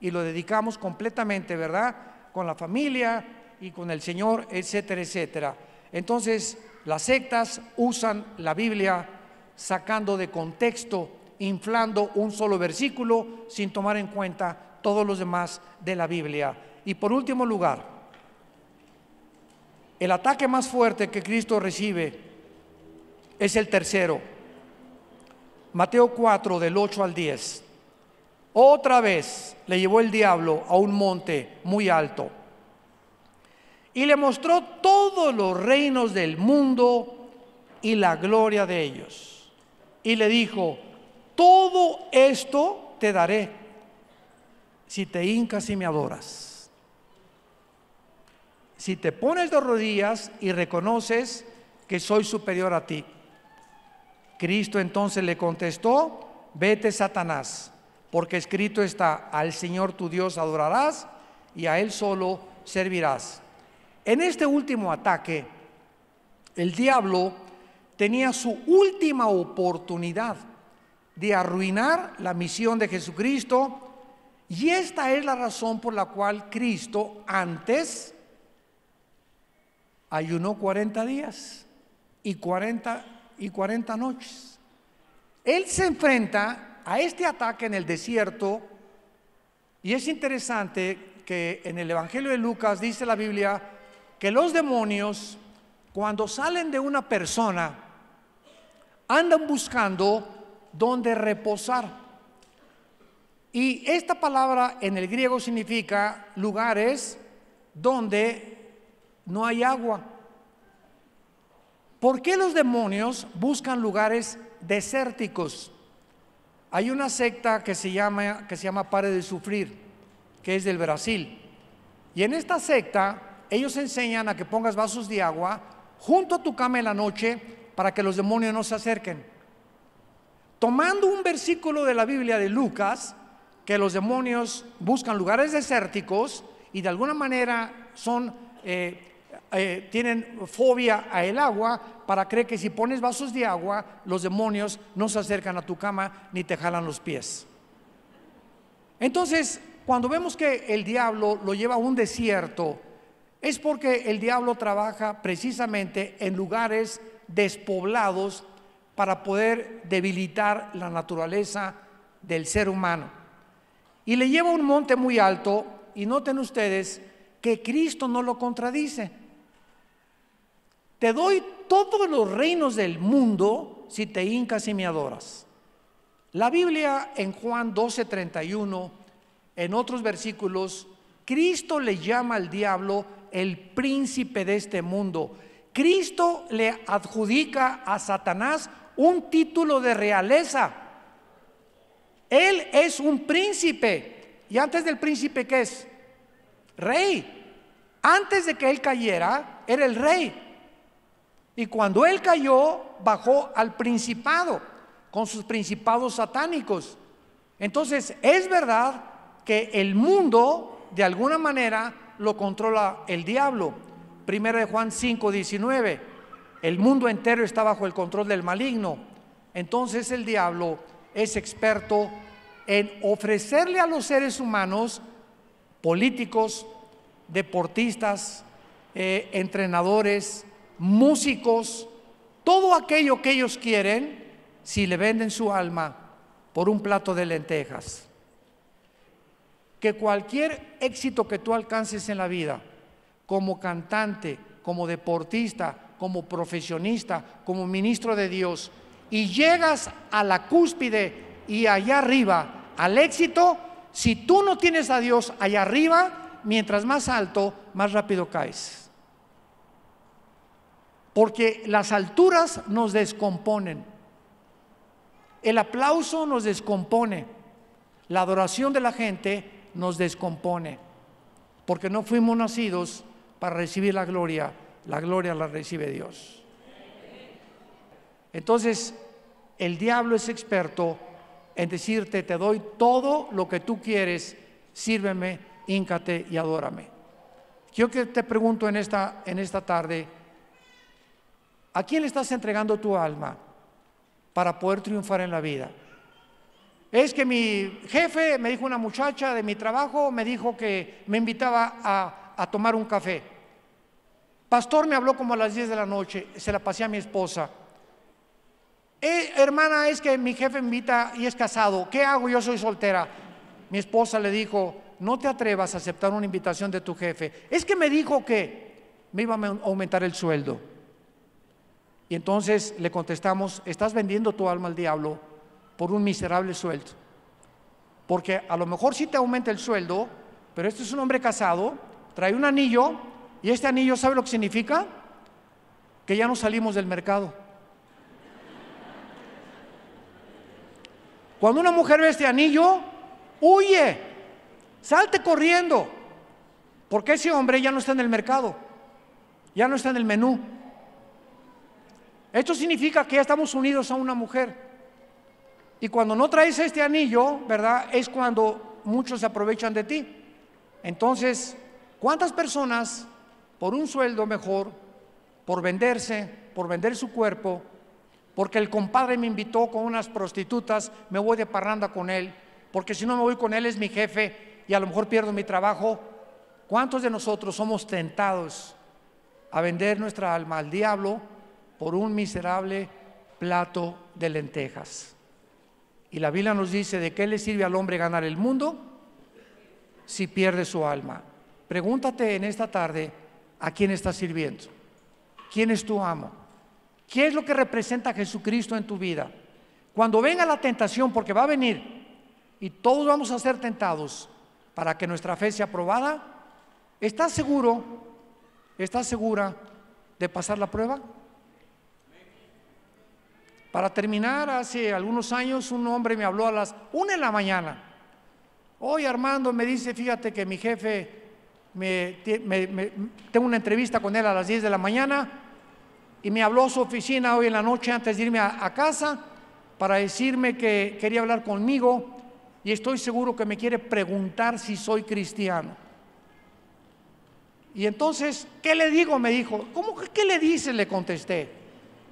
Y lo dedicamos completamente, ¿verdad? Con la familia y con el Señor, etcétera, etcétera. Entonces, las sectas usan la Biblia sacando de contexto, inflando un solo versículo sin tomar en cuenta todos los demás de la Biblia. Y por último lugar, el ataque más fuerte que Cristo recibe es el tercero. Mateo 4 del 8 al 10. Otra vez le llevó el diablo a un monte muy alto y le mostró todos los reinos del mundo y la gloria de ellos. Y le dijo, todo esto te daré si te hincas y me adoras si te pones de rodillas y reconoces que soy superior a ti. Cristo entonces le contestó, vete Satanás, porque escrito está, al Señor tu Dios adorarás y a Él solo servirás. En este último ataque, el diablo tenía su última oportunidad de arruinar la misión de Jesucristo y esta es la razón por la cual Cristo antes ayunó 40 días y 40, y 40 noches. Él se enfrenta a este ataque en el desierto y es interesante que en el Evangelio de Lucas dice la Biblia que los demonios cuando salen de una persona andan buscando donde reposar. Y esta palabra en el griego significa lugares donde no hay agua. ¿Por qué los demonios buscan lugares desérticos? Hay una secta que se llama, que se llama Pare de Sufrir, que es del Brasil. Y en esta secta ellos enseñan a que pongas vasos de agua junto a tu cama en la noche para que los demonios no se acerquen. Tomando un versículo de la Biblia de Lucas, que los demonios buscan lugares desérticos y de alguna manera son eh, eh, tienen fobia a el agua para creer que si pones vasos de agua, los demonios no se acercan a tu cama ni te jalan los pies. Entonces, cuando vemos que el diablo lo lleva a un desierto, es porque el diablo trabaja precisamente en lugares despoblados para poder debilitar la naturaleza del ser humano. Y le lleva a un monte muy alto, y noten ustedes que Cristo no lo contradice. Te doy todos los reinos del mundo si te hincas y me adoras. La Biblia en Juan 12, 31, en otros versículos, Cristo le llama al diablo el príncipe de este mundo. Cristo le adjudica a Satanás un título de realeza. Él es un príncipe. ¿Y antes del príncipe qué es? Rey. Antes de que él cayera, era el rey. Y cuando él cayó, bajó al principado con sus principados satánicos. Entonces, es verdad que el mundo, de alguna manera, lo controla el diablo. Primero de Juan 5, 19. El mundo entero está bajo el control del maligno. Entonces el diablo es experto en ofrecerle a los seres humanos, políticos, deportistas, eh, entrenadores, músicos, todo aquello que ellos quieren, si le venden su alma por un plato de lentejas. Que cualquier éxito que tú alcances en la vida, como cantante, como deportista, como profesionista, como ministro de Dios, y llegas a la cúspide y allá arriba, al éxito, si tú no tienes a Dios allá arriba, mientras más alto, más rápido caes porque las alturas nos descomponen. El aplauso nos descompone. La adoración de la gente nos descompone, porque no fuimos nacidos para recibir la gloria, la gloria la recibe Dios. Entonces, el diablo es experto en decirte, te doy todo lo que tú quieres, sírveme, híncate y adórame. Yo que te pregunto en esta, en esta tarde, ¿A quién le estás entregando tu alma para poder triunfar en la vida? Es que mi jefe, me dijo una muchacha de mi trabajo, me dijo que me invitaba a, tomar un café. Pastor me habló como a las 10 de la noche, se la pasé a mi esposa. Eh, hermana, es que mi jefe me invita y es casado, ¿qué hago? Yo soy soltera. Mi esposa le dijo, no te atrevas a aceptar una invitación de tu jefe. Es que me dijo que me iba a aumentar el sueldo. Y entonces le contestamos, estás vendiendo tu alma al diablo por un miserable sueldo. Porque a lo mejor sí te aumenta el sueldo, pero este es un hombre casado, trae un anillo y este anillo, ¿sabe lo que significa? Que ya no salimos del mercado. Cuando una mujer ve este anillo, huye, salte corriendo, porque ese hombre ya no está en el mercado, ya no está en el menú. Esto significa que ya estamos unidos a una mujer. Y cuando no traes este anillo, ¿verdad? Es cuando muchos se aprovechan de ti. Entonces, ¿cuántas personas por un sueldo mejor, por venderse, por vender su cuerpo, porque el compadre me invitó con unas prostitutas, me voy de parranda con él, porque si no me voy con él es mi jefe y a lo mejor pierdo mi trabajo? ¿Cuántos de nosotros somos tentados a vender nuestra alma al diablo? por un miserable plato de lentejas. Y la Biblia nos dice, ¿de qué le sirve al hombre ganar el mundo si pierde su alma? Pregúntate en esta tarde, ¿a quién estás sirviendo? ¿Quién es tu amo? ¿Qué es lo que representa Jesucristo en tu vida? Cuando venga la tentación, porque va a venir, y todos vamos a ser tentados para que nuestra fe sea aprobada, ¿estás seguro, estás segura de pasar la prueba? Para terminar, hace algunos años un hombre me habló a las 1 de la mañana. Hoy Armando me dice, fíjate que mi jefe, me, tengo una entrevista con él a las 10 de la mañana y me habló a su oficina hoy en la noche antes de irme a, casa para decirme que quería hablar conmigo y estoy seguro que me quiere preguntar si soy cristiano. Y entonces, ¿qué le digo? Me dijo, ¿cómo qué le dice? Le contesté.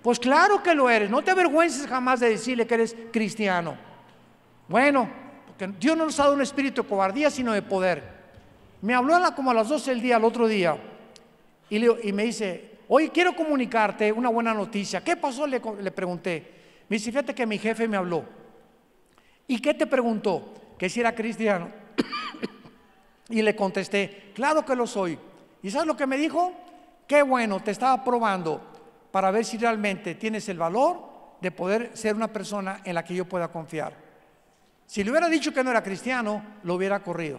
Pues claro que lo eres. No te avergüences jamás de decirle que eres cristiano. Bueno, porque Dios no nos ha dado un espíritu de cobardía, sino de poder. Me habló como a las 12 del día, el otro día, y, y me dice, hoy quiero comunicarte una buena noticia. ¿Qué pasó? Le, le pregunté. Me dice, fíjate que mi jefe me habló. ¿Y qué te preguntó? Que si era cristiano. y le contesté, claro que lo soy. ¿Y sabes lo que me dijo? Qué bueno, te estaba probando para ver si realmente tienes el valor de poder ser una persona en la que yo pueda confiar. Si le hubiera dicho que no era cristiano, lo hubiera corrido.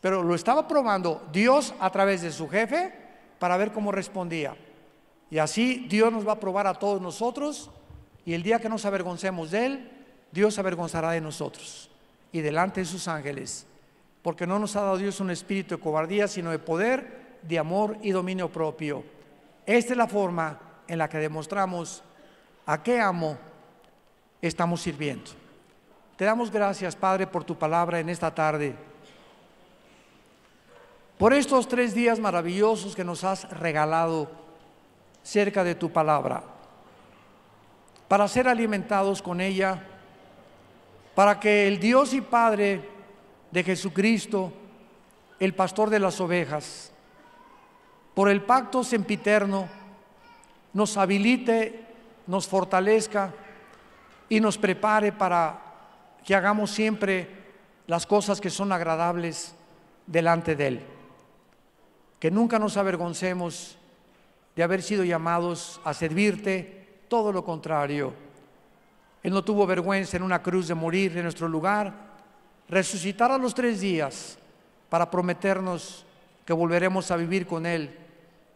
Pero lo estaba probando Dios a través de su jefe para ver cómo respondía. Y así Dios nos va a probar a todos nosotros y el día que nos avergoncemos de Él, Dios se avergonzará de nosotros y delante de sus ángeles. Porque no nos ha dado Dios un espíritu de cobardía, sino de poder, de amor y dominio propio. Esta es la forma en la que demostramos a qué amo estamos sirviendo. Te damos gracias, Padre, por tu palabra en esta tarde. Por estos tres días maravillosos que nos has regalado cerca de tu palabra. Para ser alimentados con ella. Para que el Dios y Padre de Jesucristo, el pastor de las ovejas, por el pacto sempiterno, nos habilite, nos fortalezca y nos prepare para que hagamos siempre las cosas que son agradables delante de Él. Que nunca nos avergoncemos de haber sido llamados a servirte, todo lo contrario. Él no tuvo vergüenza en una cruz de morir en nuestro lugar, resucitar a los tres días para prometernos que volveremos a vivir con Él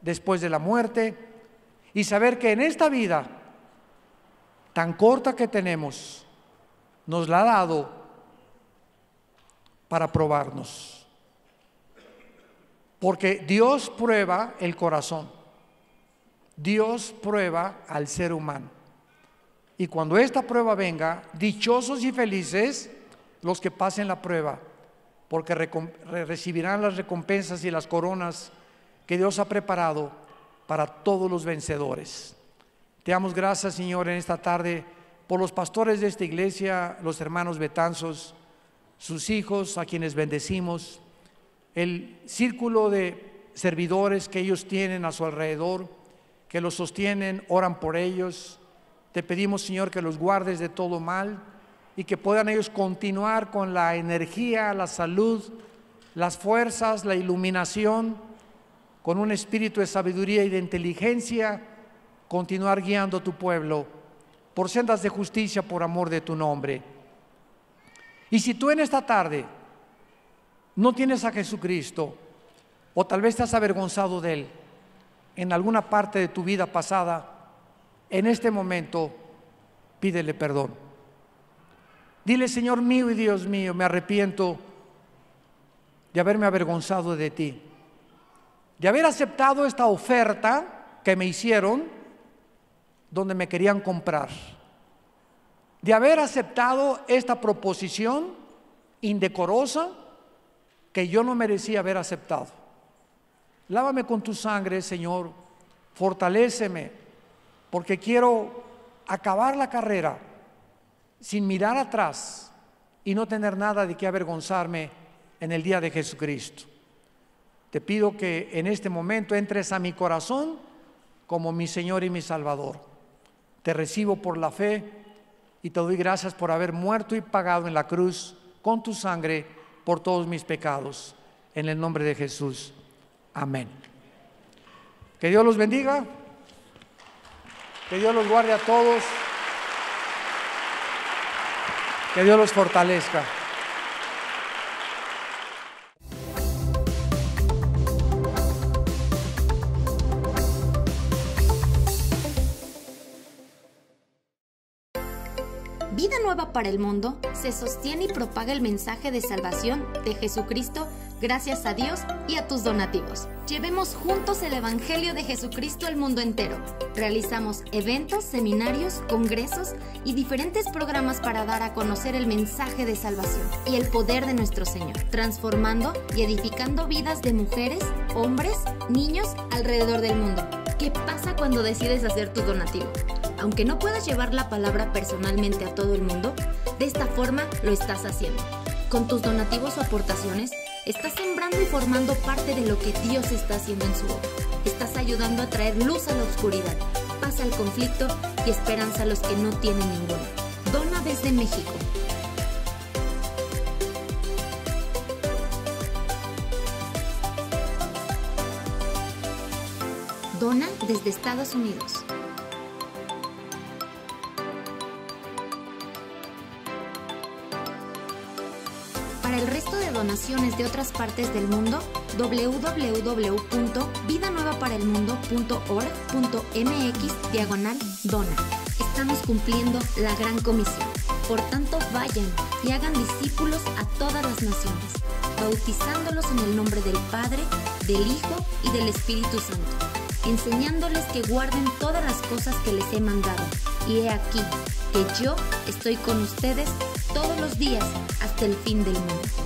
después de la muerte y saber que en esta vida tan corta que tenemos, nos la ha dado para probarnos. Porque Dios prueba el corazón, Dios prueba al ser humano. Y cuando esta prueba venga, dichosos y felices los que pasen la prueba porque recibirán las recompensas y las coronas que Dios ha preparado para todos los vencedores. Te damos gracias, Señor, en esta tarde por los pastores de esta iglesia, los hermanos Betanzos, sus hijos, a quienes bendecimos, el círculo de servidores que ellos tienen a su alrededor, que los sostienen, oran por ellos. Te pedimos, Señor, que los guardes de todo mal y que puedan ellos continuar con la energía, la salud, las fuerzas, la iluminación, con un espíritu de sabiduría y de inteligencia, continuar guiando a tu pueblo por sendas de justicia, por amor de tu nombre. Y si tú en esta tarde no tienes a Jesucristo, o tal vez te has avergonzado de Él en alguna parte de tu vida pasada, en este momento pídele perdón. Dile, Señor mío y Dios mío, me arrepiento de haberme avergonzado de ti, de haber aceptado esta oferta que me hicieron donde me querían comprar, de haber aceptado esta proposición indecorosa que yo no merecía haber aceptado. Lávame con tu sangre, Señor, fortaléceme, porque quiero acabar la carrera sin mirar atrás y no tener nada de qué avergonzarme en el día de Jesucristo. Te pido que en este momento entres a mi corazón como mi Señor y mi Salvador. Te recibo por la fe y te doy gracias por haber muerto y pagado en la cruz con tu sangre por todos mis pecados. En el nombre de Jesús. Amén. Que Dios los bendiga. Que Dios los guarde a todos. Que Dios los fortalezca. Vida Nueva para el Mundo se sostiene y propaga el mensaje de salvación de Jesucristo gracias a Dios y a tus donativos. Llevemos juntos el Evangelio de Jesucristo al mundo entero. Realizamos eventos, seminarios, congresos y diferentes programas para dar a conocer el mensaje de salvación y el poder de nuestro Señor, transformando y edificando vidas de mujeres, hombres, niños alrededor del mundo. ¿Qué pasa cuando decides hacer tu donativo? Aunque no puedas llevar la palabra personalmente a todo el mundo, de esta forma lo estás haciendo. Con tus donativos o aportaciones, Estás sembrando y formando parte de lo que Dios está haciendo en su obra. Estás ayudando a traer luz a la oscuridad, paz al conflicto y esperanza a los que no tienen ninguna. Dona desde México. Dona desde Estados Unidos. el resto de donaciones de otras partes del mundo, www.vidanuevaparelmundo.org.mx diagonal dona. Estamos cumpliendo la gran comisión. Por tanto, vayan y hagan discípulos a todas las naciones, bautizándolos en el nombre del Padre, del Hijo y del Espíritu Santo, enseñándoles que guarden todas las cosas que les he mandado. Y he aquí, que yo estoy con ustedes todos los días hasta el fin del mundo.